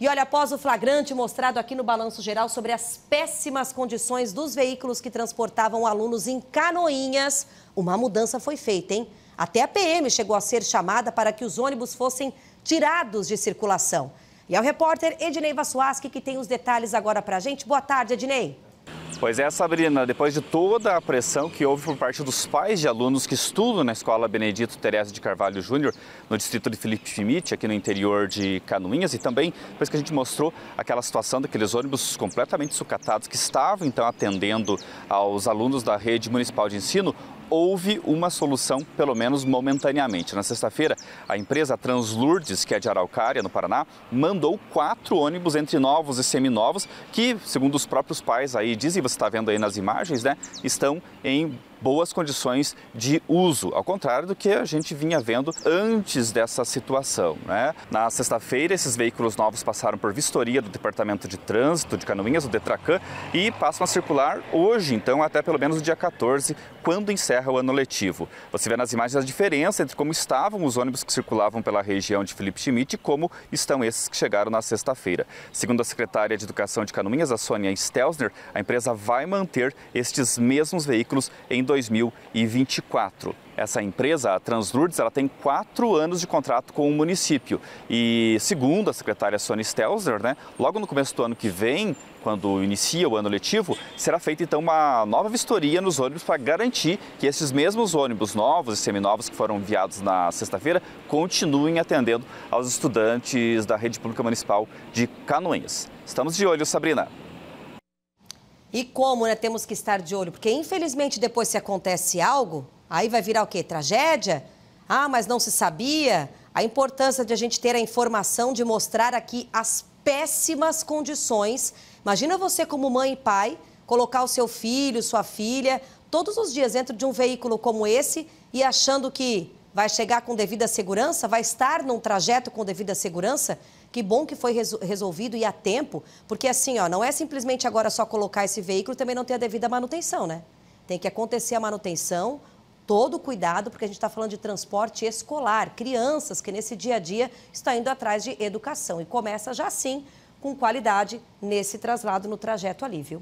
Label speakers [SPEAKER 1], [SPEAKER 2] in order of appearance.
[SPEAKER 1] E olha, após o flagrante mostrado aqui no Balanço Geral sobre as péssimas condições dos veículos que transportavam alunos em canoinhas, uma mudança foi feita, hein? Até a PM chegou a ser chamada para que os ônibus fossem tirados de circulação. E é o repórter Ednei Vassuaschi que tem os detalhes agora para a gente. Boa tarde, Ednei.
[SPEAKER 2] Pois é, Sabrina, depois de toda a pressão que houve por parte dos pais de alunos que estudam na Escola Benedito Teresa de Carvalho Júnior, no distrito de Felipe Fimite, aqui no interior de Canoinhas, e também depois que a gente mostrou aquela situação daqueles ônibus completamente sucatados que estavam então atendendo aos alunos da rede municipal de ensino, houve uma solução, pelo menos momentaneamente. Na sexta-feira, a empresa Translurdes, que é de Araucária, no Paraná, mandou quatro ônibus entre novos e seminovos, que, segundo os próprios pais aí dizem, você está vendo aí nas imagens, né, estão em boas condições de uso, ao contrário do que a gente vinha vendo antes dessa situação. Né? Na sexta-feira, esses veículos novos passaram por vistoria do Departamento de Trânsito de Canoinhas, o DETRACAN, e passam a circular hoje, então, até pelo menos o dia 14, quando encerra o ano letivo. Você vê nas imagens a diferença entre como estavam os ônibus que circulavam pela região de Felipe Schmidt e como estão esses que chegaram na sexta-feira. Segundo a secretária de Educação de Canoinhas, a Sônia Stelzner, a empresa vai manter estes mesmos veículos em 2024. Essa empresa, a Translurdes, ela tem quatro anos de contrato com o município. E segundo a secretária Sônia Stelzer, né, logo no começo do ano que vem, quando inicia o ano letivo, será feita então uma nova vistoria nos ônibus para garantir que esses mesmos ônibus novos e seminovos que foram enviados na sexta-feira continuem atendendo aos estudantes da rede pública municipal de Canoinhas. Estamos de olho, Sabrina.
[SPEAKER 1] E como, né, temos que estar de olho? Porque, infelizmente, depois se acontece algo, aí vai virar o quê? Tragédia? Ah, mas não se sabia? A importância de a gente ter a informação, de mostrar aqui as péssimas condições. Imagina você, como mãe e pai, colocar o seu filho, sua filha, todos os dias dentro de um veículo como esse e achando que vai chegar com devida segurança, vai estar num trajeto com devida segurança. Que bom que foi resolvido e a tempo, porque assim, ó, não é simplesmente agora só colocar esse veículo também não ter a devida manutenção, né? Tem que acontecer a manutenção, todo o cuidado, porque a gente está falando de transporte escolar, crianças que nesse dia a dia estão indo atrás de educação. E começa já sim com qualidade nesse traslado, no trajeto ali, viu?